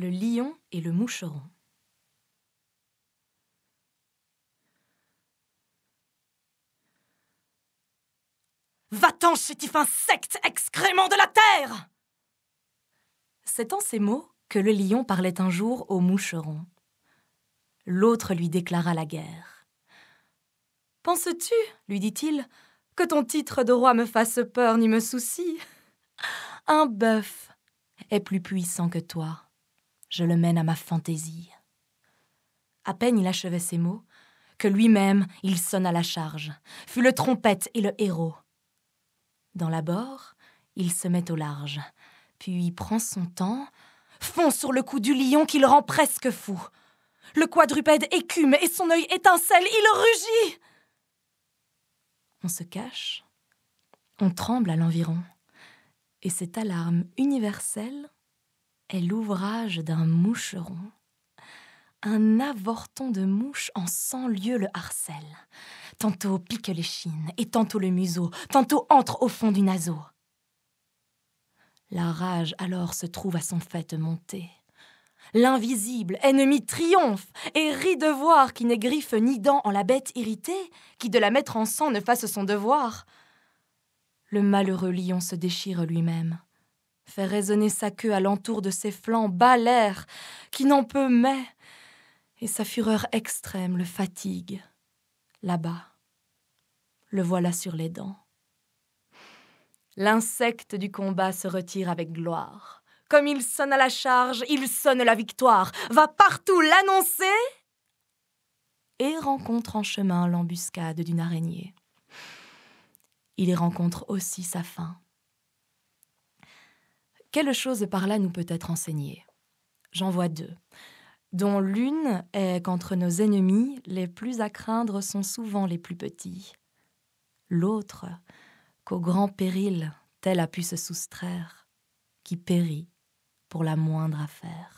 Le lion et le moucheron. Va-t'en, chétif insecte, excrément de la terre C'est en ces mots que le lion parlait un jour au moucheron. L'autre lui déclara la guerre. Penses-tu, lui dit-il, que ton titre de roi me fasse peur ni me soucie Un bœuf est plus puissant que toi je le mène à ma fantaisie. À peine il achevait ces mots, que lui-même il sonne à la charge, fut le trompette et le héros. Dans l'abord, il se met au large, puis prend son temps, fond sur le cou du lion qu'il rend presque fou. Le quadrupède écume et son œil étincelle, il rugit. On se cache, on tremble à l'environ, et cette alarme universelle est l'ouvrage d'un moucheron. Un avorton de mouche en cent lieux le harcèle. Tantôt pique l'échine et tantôt le museau, tantôt entre au fond du naseau. La rage alors se trouve à son fait montée. L'invisible ennemi triomphe et rit de voir qui n'est griffe ni dent en la bête irritée, qui de la mettre en sang ne fasse son devoir. Le malheureux lion se déchire lui-même fait résonner sa queue à l'entour de ses flancs, bat l'air, qui n'en peut mais, et sa fureur extrême le fatigue. Là-bas, le voilà sur les dents. L'insecte du combat se retire avec gloire. Comme il sonne à la charge, il sonne la victoire, va partout l'annoncer et rencontre en chemin l'embuscade d'une araignée. Il y rencontre aussi sa fin. Quelle chose par là nous peut être enseignée J'en vois deux, dont l'une est qu'entre nos ennemis, les plus à craindre sont souvent les plus petits. L'autre, qu'au grand péril, tel a pu se soustraire, qui périt pour la moindre affaire.